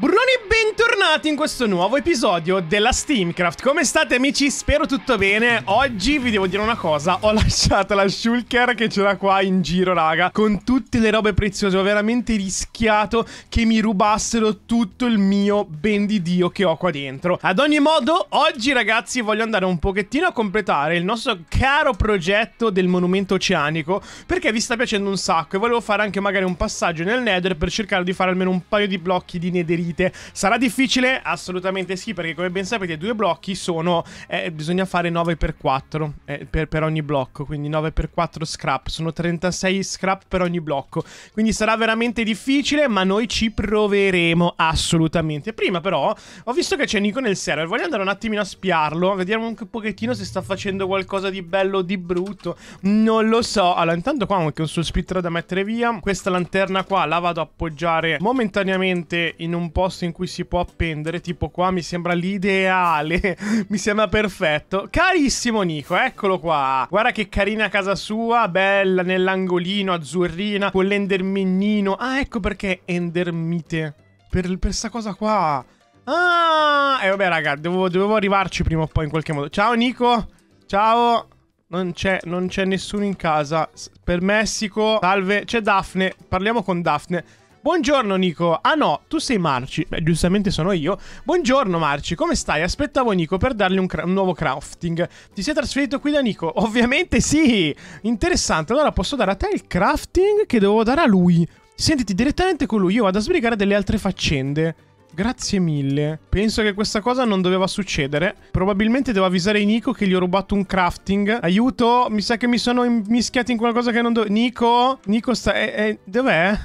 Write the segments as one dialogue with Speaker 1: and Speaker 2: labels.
Speaker 1: Bruni B! bentornati in questo nuovo episodio della Steamcraft. Come state amici? Spero tutto bene. Oggi vi devo dire una cosa, ho lasciato la shulker che c'era qua in giro, raga, con tutte le robe preziose. Ho veramente rischiato che mi rubassero tutto il mio ben di Dio che ho qua dentro. Ad ogni modo, oggi ragazzi voglio andare un pochettino a completare il nostro caro progetto del monumento oceanico, perché vi sta piacendo un sacco e volevo fare anche magari un passaggio nel Nether per cercare di fare almeno un paio di blocchi di nederite. Sarà difficile difficile? Assolutamente sì, perché come ben sapete due blocchi sono... Eh, bisogna fare 9x4 eh, per, per, ogni blocco, quindi 9x4 scrap, sono 36 scrap per ogni blocco. Quindi sarà veramente difficile, ma noi ci proveremo assolutamente. Prima però ho visto che c'è Nico nel server, voglio andare un attimino a spiarlo, vediamo un pochettino se sta facendo qualcosa di bello o di brutto. Non lo so. Allora, intanto qua ho anche un sospitro da mettere via. Questa lanterna qua la vado ad appoggiare momentaneamente in un posto in cui si può appoggiare spendere, tipo qua mi sembra l'ideale, mi sembra perfetto. Carissimo Nico, eccolo qua. Guarda che carina casa sua, bella nell'angolino, azzurrina, con l'endermignino. Ah, ecco perché endermite. Per, per sta cosa qua. Ah, e eh, vabbè raga, devo, dovevo arrivarci prima o poi in qualche modo. Ciao Nico, ciao. Non c'è, Non c'è, nessuno in casa. Per Messico, salve. C'è Daphne, parliamo con Daphne. Buongiorno Nico. Ah no, tu sei Marci. Beh, giustamente sono io. Buongiorno Marci, come stai? Aspettavo Nico per dargli un, cra- un nuovo crafting. Ti sei trasferito qui da Nico? Ovviamente sì. Interessante. Allora posso dare a te il crafting che devo dare a lui. Sentiti direttamente con lui, io vado a sbrigare delle altre faccende. Grazie mille. Penso che questa cosa non doveva succedere. Probabilmente devo avvisare Nico che gli ho rubato un crafting. Aiuto, mi sa che mi sono mischiato in qualcosa che non dovevo. Nico? Nico sta... Eh, eh, dov'è?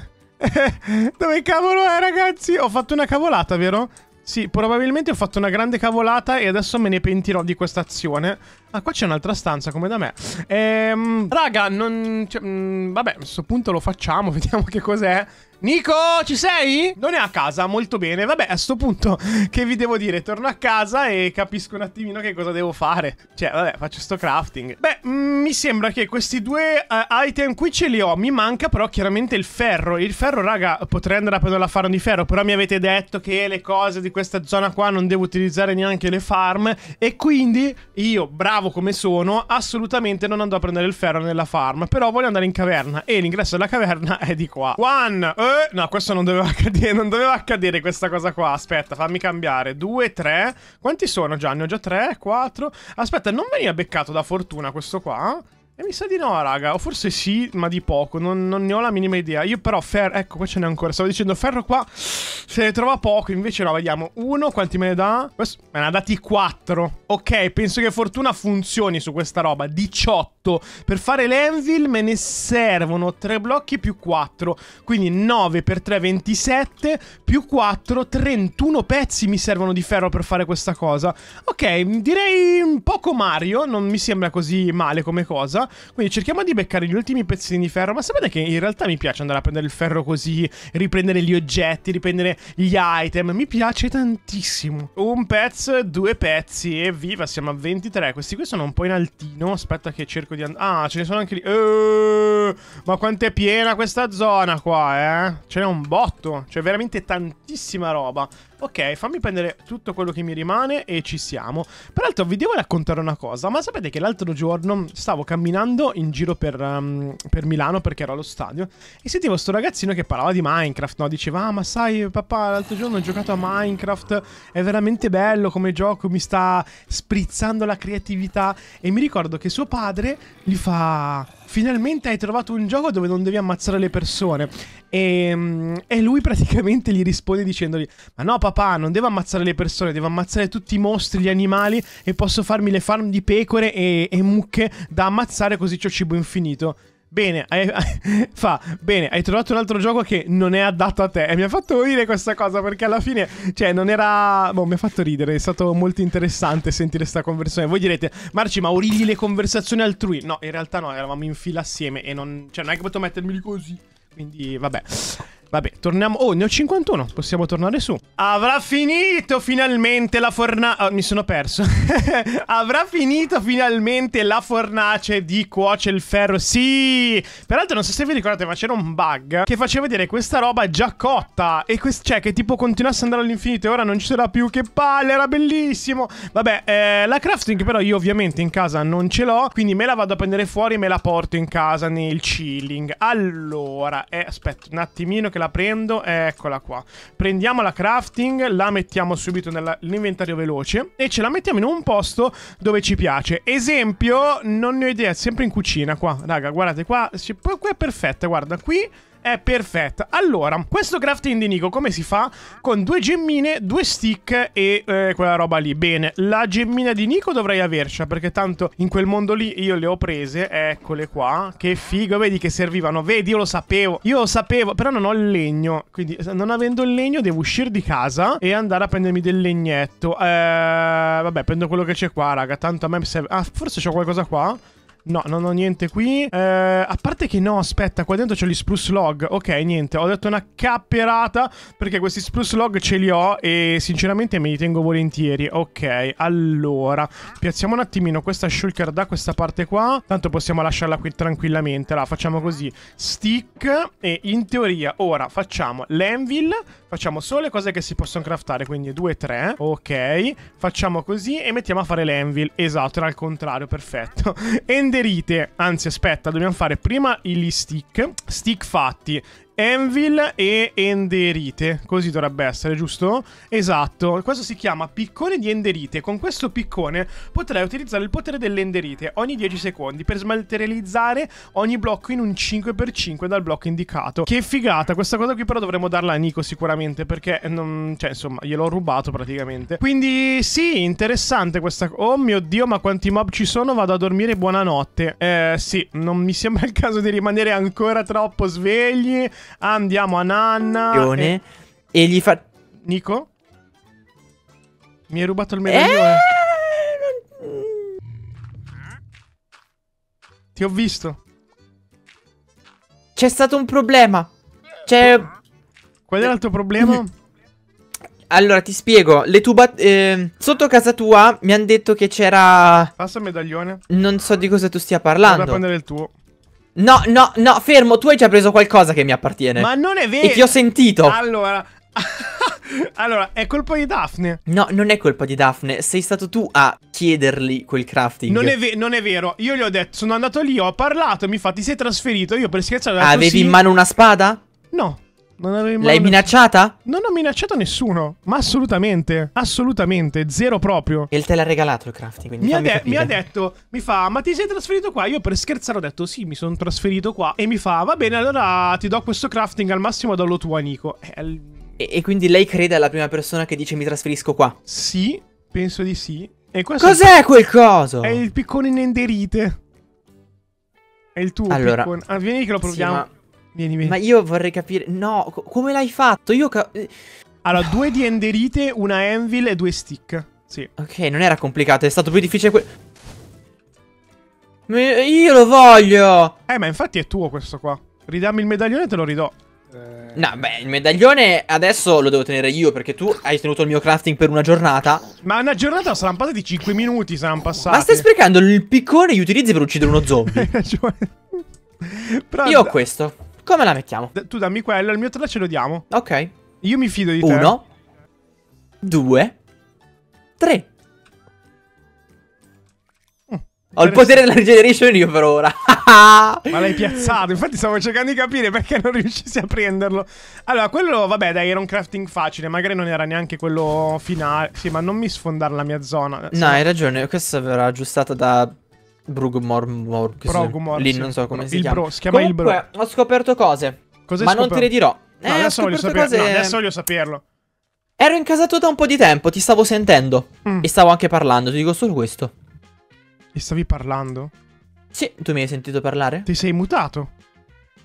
Speaker 1: Dove cavolo è, ragazzi? Ho fatto una cavolata, vero? Sì, probabilmente ho fatto una grande cavolata e adesso me ne pentirò di questa azione. Ah, qua c'è un'altra stanza, come da me. Ehm, raga, non... Cioè, mh, mm, vabbè, a questo punto lo facciamo, vediamo che cos'è. Nico, ci sei? Non è a casa, molto bene. Vabbè, a sto punto che vi devo dire? Torno a casa e capisco un attimino che cosa devo fare. Cioè, vabbè, faccio sto crafting. Beh, mm, mi sembra che questi due uh, item qui ce li ho. Mi manca però chiaramente il ferro. Il ferro, raga, potrei andare a prendere la farm di ferro, però mi avete detto che le cose di questa zona qua non devo utilizzare neanche le farm e quindi io, bravo come sono, assolutamente non andrò a prendere il ferro nella farm, però voglio andare in caverna e l'ingresso della caverna è di qua. One, eh! no, questo non doveva accadere. Non doveva accadere questa cosa qua. Aspetta, fammi cambiare. Due, tre. Quanti sono Ne Ho già tre, quattro. Aspetta, non veniva beccato da fortuna questo qua? E mi sa di no, raga. O forse sì, ma di poco. Non, non ne ho la minima idea. Io però ferro... Ecco, qua ce n'è ancora. Stavo dicendo ferro qua... Se ne trova poco, invece no, vediamo. Uno, quanti me ne dà? Questo me ne ha dati quattro. Ok, penso che fortuna funzioni su questa roba. 18. Per fare l'envil me ne servono tre blocchi più quattro. Quindi 9 per 3, 27. Più 4, 31 pezzi mi servono di ferro per fare questa cosa. Ok, direi un poco Mario. Non mi sembra così male come cosa. Quindi cerchiamo di beccare gli ultimi pezzini di ferro. Ma sapete che in realtà mi piace andare a prendere il ferro così, riprendere gli oggetti, riprendere gli item. Mi piace tantissimo. Un pezzo, due pezzi. Evviva, siamo a 23. Questi qui sono un po' in altino. Aspetta che cerco di andare. Ah, ce ne sono anche lì. Eeeh, ma quanto è piena questa zona qua, eh? Ce n'è un botto. C'è veramente tantissima roba. Ok, fammi prendere tutto quello che mi rimane e ci siamo. Peraltro vi devo raccontare una cosa, ma sapete che l'altro giorno stavo camminando in giro per, um, per Milano perché ero allo stadio e sentivo questo ragazzino che parlava di Minecraft, no? Diceva, ah ma sai papà, l'altro giorno ho giocato a Minecraft, è veramente bello come gioco, mi sta sprizzando la creatività e mi ricordo che suo padre gli fa finalmente hai trovato un gioco dove non devi ammazzare le persone. E, ehm, e, lui praticamente gli risponde dicendogli: Ma no, papà, non devo ammazzare le persone, devo ammazzare tutti i mostri, gli animali e posso farmi le farm di pecore e, e mucche da ammazzare così ho cibo infinito. Bene, hai, fa, bene, hai trovato un altro gioco che non è adatto a te. E mi ha fatto ridere questa cosa perché alla fine, cioè, non era... Boh, mi ha fatto ridere, è stato molto interessante sentire questa conversazione. Voi direte, Marci, ma origli le conversazioni altrui? No, in realtà no, eravamo in fila assieme e non... Cioè, non è che potevo mettermi lì così. Quindi, vabbè. Vabbè, torniamo. Oh, ne ho 51. Possiamo tornare su. Avrà finito finalmente la fornace. Oh, ah, mi sono perso. Avrà finito finalmente la fornace di cuoce il ferro. Sì. Peraltro, non so se vi ricordate, ma c'era un bug che faceva vedere questa roba già cotta. E cioè, che tipo continuasse ad andare all'infinito. E ora non ci sarà più. Che palle, era bellissimo. Vabbè, eh, la crafting, però, io ovviamente in casa non ce l'ho. Quindi me la vado a prendere fuori e me la porto in casa nel chilling. Allora, eh, aspetta un attimino che la prendo. Eccola qua. Prendiamo la crafting, la mettiamo subito nell'inventario veloce e ce la mettiamo in un posto dove ci piace. Esempio, non ne ho idea, sempre in cucina qua. Raga, guardate qua, qua è perfetta, guarda, qui è perfetta. Allora, questo crafting di Nico come si fa? Con due gemmine, due stick e eh, quella roba lì. Bene, la gemmina di Nico dovrei avercela perché tanto in quel mondo lì io le ho prese. Eccole qua. Che figo, vedi che servivano. Vedi, io lo sapevo. Io lo sapevo, però non ho il legno. Quindi non avendo il legno devo uscire di casa e andare a prendermi del legnetto. Eh, vabbè, prendo quello che c'è qua, raga. Tanto a me serve... Ah, forse c'è qualcosa qua. No, non ho niente qui. Eh, a parte che no, aspetta, qua dentro c'è gli spruce log. Ok, niente, ho detto una capperata perché questi spruce log ce li ho e sinceramente me li tengo volentieri. Ok, allora, piazziamo un attimino questa shulker da questa parte qua. Tanto possiamo lasciarla qui tranquillamente. Allora, facciamo così. Stick e in teoria ora facciamo l'anvil. Facciamo solo le cose che si possono craftare, quindi 2, 3. Ok, facciamo così e mettiamo a fare l'anvil. Esatto, era al contrario, perfetto. End Tenderite, anzi aspetta, dobbiamo fare prima gli stick, stick fatti Anvil e Enderite, così dovrebbe essere, giusto? Esatto, questo si chiama piccone di Enderite. Con questo piccone potrai utilizzare il potere dell'Enderite ogni 10 secondi per smalterializzare ogni blocco in un 5x5 dal blocco indicato. Che figata, questa cosa qui però dovremmo darla a Nico sicuramente perché non... cioè insomma gliel'ho rubato praticamente. Quindi sì, interessante questa... Oh mio Dio, ma quanti mob ci sono, vado a dormire, buonanotte. Eh sì, non mi sembra il caso di rimanere ancora troppo svegli. Andiamo a Nanna. E... e gli fa... Nico? Mi hai rubato il eh, medaglione. Eh...
Speaker 2: Ti ho visto. C'è stato un problema. C'è... Qual era il tuo problema? Allora, ti spiego. Le tue. Eh, sotto casa tua mi hanno detto che c'era... Passa il medaglione. Non so di cosa tu stia parlando. Vado a prendere il tuo. No, no, no, fermo, tu hai già preso qualcosa che mi appartiene. Ma non
Speaker 1: è vero. E ti ho sentito. Allora...
Speaker 2: allora, è colpa di Daphne. No, non è colpa di Daphne. Sei stato tu a chiedergli quel crafting. Non è,
Speaker 1: non è vero. Io gli ho detto, sono andato lì, ho parlato, mi fa, ti sei trasferito. Io per scherzare... Avevi così... in mano una spada? No. Non L'hai mai... minacciata? Non ho minacciato nessuno, ma assolutamente, assolutamente, zero proprio. E te l'ha regalato il crafting, quindi mi ha, de- mi ha, detto, mi fa, ma ti sei trasferito qua? Io per scherzare ho detto, sì, mi sono trasferito qua. E mi fa, va bene, allora ti do questo crafting, al massimo do lo tuo amico. e, e quindi lei crede alla prima
Speaker 2: persona che dice mi trasferisco qua? Sì, penso di sì. Cos'è il... quel coso? È il piccone in enderite. È il tuo allora, piccone. Ah, vieni che lo proviamo. Sì, ma... Vieni, vieni. Ma io vorrei capire... No, co come l'hai fatto? Io... Eh. Allora, due di
Speaker 1: enderite, una anvil e due stick. Sì.
Speaker 2: Ok, non era complicato, è stato più difficile quello...
Speaker 1: Io lo voglio! Eh, ma infatti è tuo questo qua. Ridammi il medaglione e te lo ridò.
Speaker 2: Eh. No, beh, il medaglione adesso lo devo tenere io perché tu hai tenuto il mio crafting per una giornata. Ma una giornata saranno passati 5 minuti, saranno passati. Ma stai sprecando il piccone che utilizzi per uccidere uno zombie. Hai ragione. Io ho questo.
Speaker 1: Come la mettiamo? D tu dammi quella, il mio 3 ce lo diamo. Ok. Io mi fido di te. Uno. Due. Tre.
Speaker 2: Mm. Ho il potere della regeneration io per ora.
Speaker 1: Ma l'hai piazzato, infatti stavo cercando di capire perché non riuscissi a prenderlo. Allora, quello, vabbè, dai, era un crafting facile, magari non era neanche quello finale. Sì, ma non mi sfondare la mia zona. No, hai
Speaker 2: ragione, Questa verrà aggiustata da Brugmor Morgus. Lì non so come il si chiama. Bro, si chiama Comunque, il bro. ho scoperto cose. Cosa ma scoperto? non te le dirò. No, eh, adesso, voglio cose... no, adesso voglio saperlo. Ero in incasato da un po' di tempo, ti stavo sentendo. Mm. E stavo anche parlando, ti dico solo questo. E stavi parlando? Sì, tu mi hai sentito parlare? Ti sei mutato?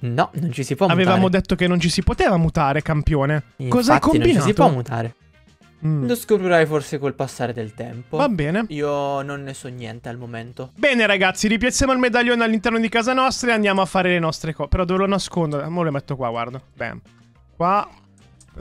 Speaker 2: No, non ci si può Avevamo mutare. Avevamo
Speaker 1: detto che non ci si poteva mutare, campione. Infatti, Cosa hai combinato? Non ci si può mutare.
Speaker 2: Mm. Lo scoprirai forse col passare del tempo. Va bene. Io non ne so niente al momento.
Speaker 1: Bene, ragazzi, ripiazziamo il medaglione all'interno di casa nostra e andiamo a fare le nostre cose. Però dove lo nascondo? Ora lo metto qua, guarda. Bam. Qua,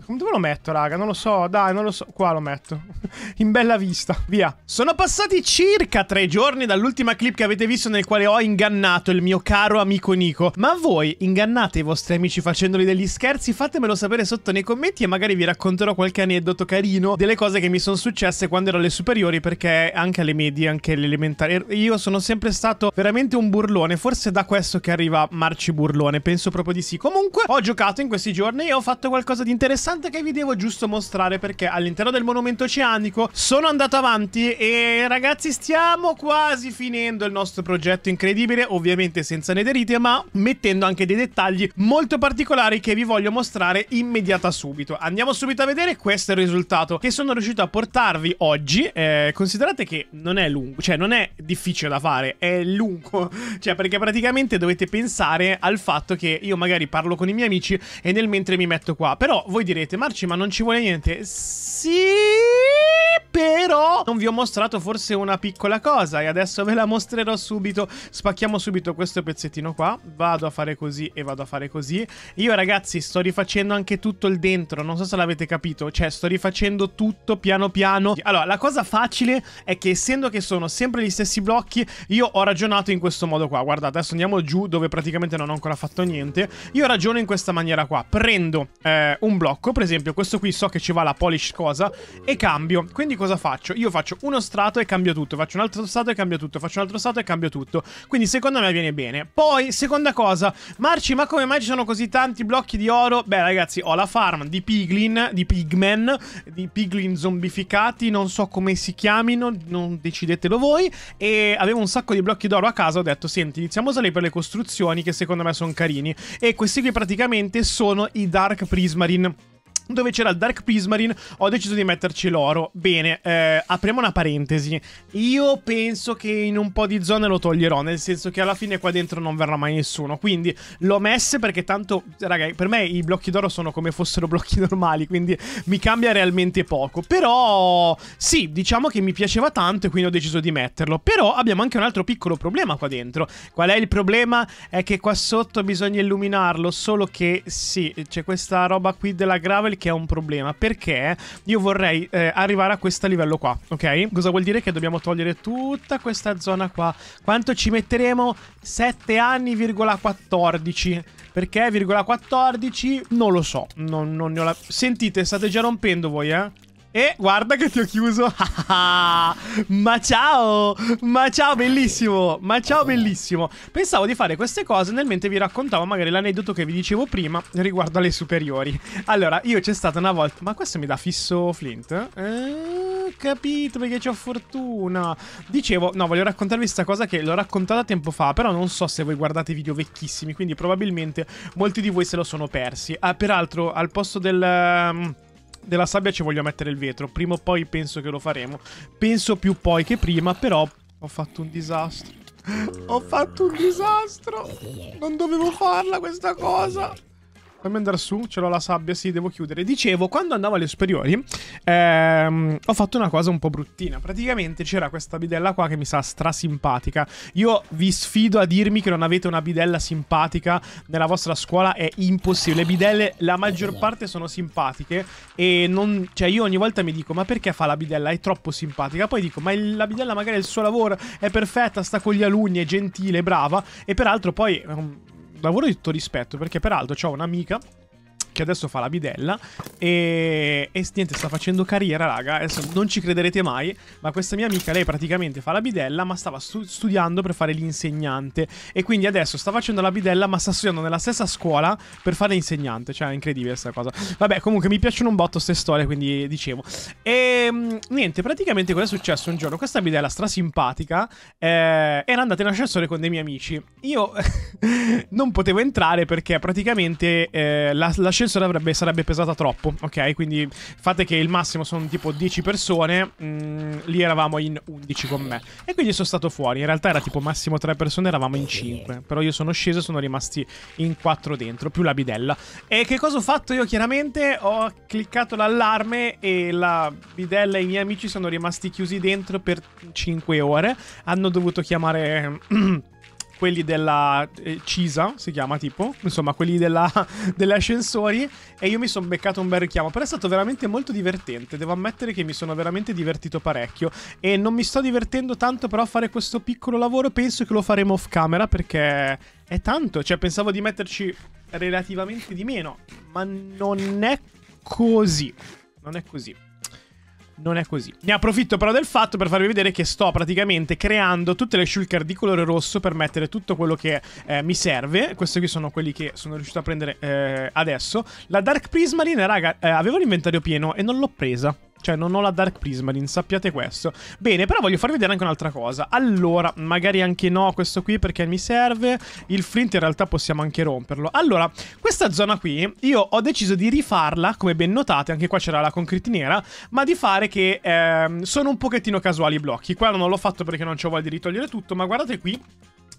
Speaker 1: come dove lo metto, raga? Non lo so, dai, non lo so. Qua lo metto. In bella vista. Via. Sono passati circa tre giorni dall'ultima clip che avete visto nel quale ho ingannato il mio caro amico Nico. Ma voi ingannate i vostri amici facendoli degli scherzi? Fatemelo sapere sotto nei commenti e magari vi racconterò qualche aneddoto carino delle cose che mi sono successe quando ero alle superiori perché anche alle medie, anche alle elementari. Io sono sempre stato veramente un burlone. Forse è da questo che arriva Marci Burlone. Penso proprio di sì. Comunque, ho giocato in questi giorni e ho fatto qualcosa di interessante interessante che vi devo giusto mostrare perché all'interno del monumento oceanico sono andato avanti e ragazzi stiamo quasi finendo il nostro progetto incredibile, ovviamente senza nederite, ma mettendo anche dei dettagli molto particolari che vi voglio mostrare immediata subito. Andiamo subito a vedere, questo è il risultato che sono riuscito a portarvi oggi. Eh, considerate che non è lungo, cioè non è difficile da fare, è lungo, cioè perché praticamente dovete pensare al fatto che io magari parlo con i miei amici e nel mentre mi metto qua, però voi direte, Marci, ma non ci vuole niente. Sì, però non vi ho mostrato forse una piccola cosa e adesso ve la mostrerò subito. Spacchiamo subito questo pezzettino qua. Vado a fare così e vado a fare così. Io ragazzi sto rifacendo anche tutto il dentro, non so se l'avete capito. Cioè sto rifacendo tutto piano piano. Allora la cosa facile è che essendo che sono sempre gli stessi blocchi, io ho ragionato in questo modo qua. Guardate, adesso andiamo giù dove praticamente non ho ancora fatto niente. Io ragiono in questa maniera qua. Prendo eh, un blocco, per esempio questo qui so che ci va la polish cosa, e cambio. Quindi cosa faccio? Io faccio uno strato e cambio tutto, faccio un altro strato e cambio tutto, faccio un altro strato e cambio tutto. Quindi secondo me viene bene. Poi, seconda cosa, Marci, ma come mai ci sono così tanti blocchi di oro? Beh, ragazzi, ho la farm di piglin, di pigmen, di piglin zombificati, non so come si chiamino, non decidetelo voi. E avevo un sacco di blocchi d'oro a casa, ho detto, senti, iniziamo a usarli per le costruzioni che secondo me sono carini. E questi qui praticamente sono i Dark Prismarine dove c'era il Dark Prismarine, ho deciso di metterci l'oro. Bene, eh, apriamo una parentesi. Io penso che in un po' di zone lo toglierò, nel senso che alla fine qua dentro non verrà mai nessuno. Quindi l'ho messo perché tanto, ragazzi, per me i blocchi d'oro sono come fossero blocchi normali, quindi mi cambia realmente poco. Però sì, diciamo che mi piaceva tanto e quindi ho deciso di metterlo. Però abbiamo anche un altro piccolo problema qua dentro. Qual è il problema? È che qua sotto bisogna illuminarlo, solo che sì, c'è questa roba qui della gravel che è un problema. Perché io vorrei eh, arrivare a questo livello qua, ok? Cosa vuol dire che dobbiamo togliere tutta questa zona qua. Quanto ci metteremo? 7 14. Perché, virgola 14? Non lo so. Non, non ne ho la... Sentite, state già rompendo voi, eh? E guarda che ti ho chiuso. ma ciao! Ma ciao, bellissimo! Ma ciao, bellissimo! Pensavo di fare queste cose nel mentre vi raccontavo magari l'aneddoto che vi dicevo prima riguardo alle superiori. Allora, io c'è stata una volta... Ma questo mi dà fisso Flint? Eh, capito, perché c'ho fortuna. Dicevo, no, voglio raccontarvi questa cosa che l'ho raccontata tempo fa, però non so se voi guardate video vecchissimi, quindi probabilmente molti di voi se lo sono persi. Ah, peraltro, al posto del... Um della sabbia ci voglio mettere il vetro. Prima o poi penso che lo faremo. Penso più poi che prima, però ho fatto un disastro. Ho fatto un disastro. Non dovevo farla questa cosa. Fammi andare su, ce l'ho la sabbia, sì, devo chiudere. Dicevo, quando andavo alle superiori, ehm, ho fatto una cosa un po' bruttina. Praticamente c'era questa bidella qua che mi sa strasimpatica. Io vi sfido a dirmi che non avete una bidella simpatica nella vostra scuola, è impossibile. Le bidelle, la maggior parte sono simpatiche e non... Cioè, io ogni volta mi dico, ma perché fa la bidella? È troppo simpatica. Poi dico, ma la bidella magari è il suo lavoro è perfetta, sta con gli alunni, è gentile, brava. E peraltro poi ehm, lavoro di tutto rispetto perché peraltro ho un'amica che adesso fa la bidella e, e niente, sta facendo carriera, raga. Adesso non ci crederete mai, ma questa mia amica, lei praticamente fa la bidella, ma stava stu studiando per fare l'insegnante. E quindi adesso sta facendo la bidella, ma sta studiando nella stessa scuola per fare l'insegnante. Cioè, è incredibile questa cosa. Vabbè, comunque mi piacciono un botto queste storie, quindi dicevo. E ehm, niente, praticamente cosa è successo un giorno? Questa bidella strasimpatica eh, era andata in ascensore con dei miei amici. Io non potevo entrare perché praticamente eh, l'ascensore sarebbe pesata troppo gruppo, ok? Quindi fate che il massimo sono tipo 10 persone, mh, mm, lì eravamo in 11 con me. E quindi sono stato fuori, in realtà era tipo massimo 3 persone, eravamo in 5. Però io sono sceso e sono rimasti in 4 dentro, più la bidella. E che cosa ho fatto io? Chiaramente ho cliccato l'allarme e la bidella e i miei amici sono rimasti chiusi dentro per 5 ore. Hanno dovuto chiamare... quelli della eh, Cisa, si chiama tipo, insomma quelli della, delle ascensori e io mi sono beccato un bel richiamo, però è stato veramente molto divertente, devo ammettere che mi sono veramente divertito parecchio e non mi sto divertendo tanto però a fare questo piccolo lavoro, penso che lo faremo off camera perché è tanto, cioè pensavo di metterci relativamente di meno, ma non è così, non è così non è così. Ne approfitto però del fatto per farvi vedere che sto praticamente creando tutte le shulker di colore rosso per mettere tutto quello che eh, mi serve. Questi qui sono quelli che sono riuscito a prendere eh, adesso. La Dark Prismarine, raga, eh, avevo l'inventario pieno e non l'ho presa. Cioè, non ho la Dark Prismarine, sappiate questo. Bene, però voglio farvi vedere anche un'altra cosa. Allora, magari anche no questo qui perché mi serve. Il flint in realtà possiamo anche romperlo. Allora, questa zona qui, io ho deciso di rifarla, come ben notate, anche qua c'era la concrete nera, ma di fare che eh, sono un pochettino casuali i blocchi. Qua non l'ho fatto perché non ci ho voglia di ritogliere tutto, ma guardate qui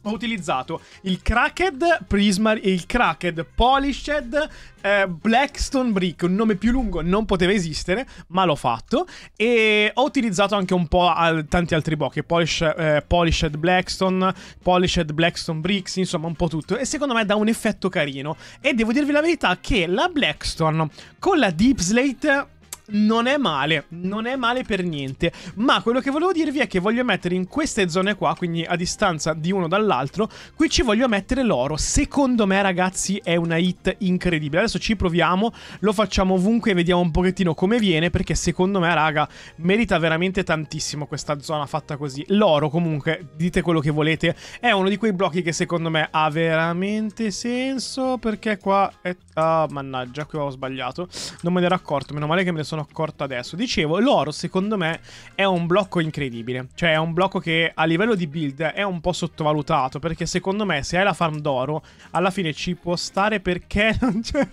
Speaker 1: ho utilizzato il Cracked Prisma, il Cracked Polished eh, Blackstone Brick, un nome più lungo non poteva esistere, ma l'ho fatto. E ho utilizzato anche un po' al, tanti altri bocchi, Polish, eh, Polished Blackstone, Polished Blackstone Bricks, insomma un po' tutto. E secondo me dà un effetto carino. E devo dirvi la verità che la Blackstone con la Deep Slate non è male, non è male per niente. Ma quello che volevo dirvi è che voglio mettere in queste zone qua, quindi a distanza di uno dall'altro, qui ci voglio mettere l'oro. Secondo me, ragazzi, è una hit incredibile. Adesso ci proviamo, lo facciamo ovunque e vediamo un pochettino come viene, perché secondo me, raga, merita veramente tantissimo questa zona fatta così. L'oro, comunque, dite quello che volete, è uno di quei blocchi che secondo me ha veramente senso, perché qua è... Ah, mannaggia, qui ho sbagliato. Non me ne ero accorto, meno male che me ne sono sono accorto adesso. Dicevo, l'oro secondo me è un blocco incredibile. Cioè è un blocco che a livello di build è un po' sottovalutato. Perché secondo me se hai la farm d'oro, alla fine ci può stare perché non c'è...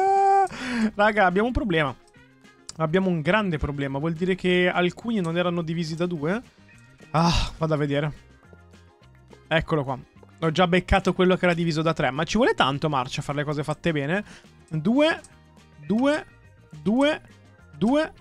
Speaker 1: Raga, abbiamo un problema. Abbiamo un grande problema. Vuol dire che alcuni non erano divisi da due? Ah, vado a vedere. Eccolo qua. Ho già beccato quello che era diviso da tre. Ma ci vuole tanto, Marcia, a fare le cose fatte bene. Due, due, due, 2,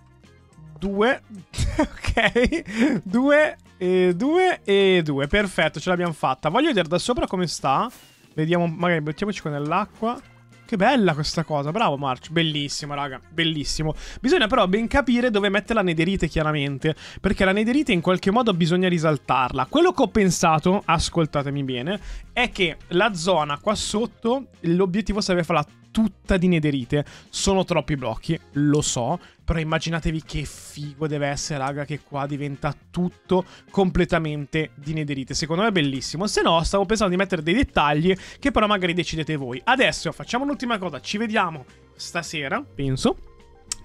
Speaker 1: 2, ok, 2 e 2 e 2, perfetto, ce l'abbiamo fatta. Voglio vedere da sopra come sta. Vediamo, magari mettiamoci qua nell'acqua. Che bella questa cosa, bravo March, bellissimo raga, bellissimo. Bisogna però ben capire dove mette la nederite chiaramente, perché la nederite in qualche modo bisogna risaltarla. Quello che ho pensato, ascoltatemi bene, è che la zona qua sotto, l'obiettivo sarebbe farla tutta di nederite. Sono troppi blocchi, lo so, però immaginatevi che figo deve essere, raga, che qua diventa tutto completamente di nederite. Secondo me è bellissimo. Se no, stavo pensando di mettere dei dettagli che però magari decidete voi. Adesso facciamo un'ultima cosa, ci vediamo stasera, penso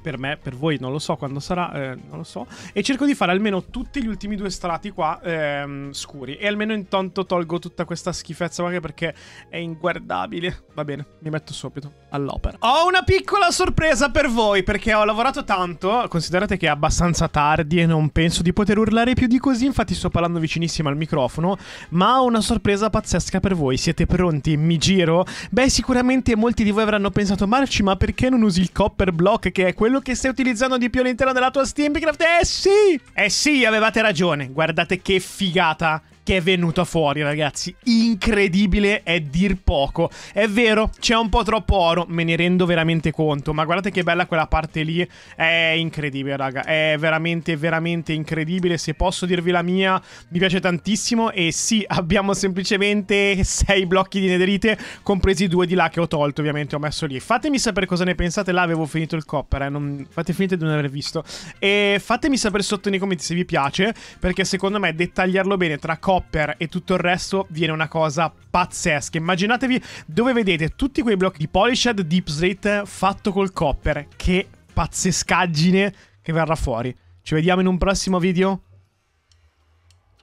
Speaker 1: per me, per voi non lo so quando sarà, eh, non lo so. E cerco di fare almeno tutti gli ultimi due strati qua ehm, scuri. E almeno intanto tolgo tutta questa schifezza qua perché è inguardabile. Va bene, mi metto subito all'opera. Ho una piccola sorpresa per voi perché ho lavorato tanto. Considerate che è abbastanza tardi e non penso di poter urlare più di così. Infatti sto parlando vicinissimo al microfono. Ma ho una sorpresa pazzesca per voi. Siete pronti? Mi giro? Beh, sicuramente molti di voi avranno pensato, Marci, ma perché non usi il copper block che è quello quello che stai utilizzando di più all'interno della tua Steamcraft? Eh sì! Eh sì, avevate ragione. Guardate che figata che è venuta fuori, ragazzi. Incredibile è dir poco. È vero, c'è un po' troppo oro, me ne rendo veramente conto. Ma guardate che bella quella parte lì. È incredibile, raga. È veramente, veramente incredibile. Se posso dirvi la mia, mi piace tantissimo. E sì, abbiamo semplicemente sei blocchi di nederite, compresi due di là che ho tolto, ovviamente. Ho messo lì. Fatemi sapere cosa ne pensate. Là avevo finito il copper, eh. Non... Fate finta di non aver visto. E fatemi sapere sotto nei commenti se vi piace, perché secondo me dettagliarlo bene tra copper copper e tutto il resto viene una cosa pazzesca. Immaginatevi dove vedete tutti quei blocchi di polished deep slate fatto col copper. Che pazzescaggine che verrà fuori. Ci vediamo in un prossimo video.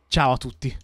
Speaker 1: Ciao a tutti.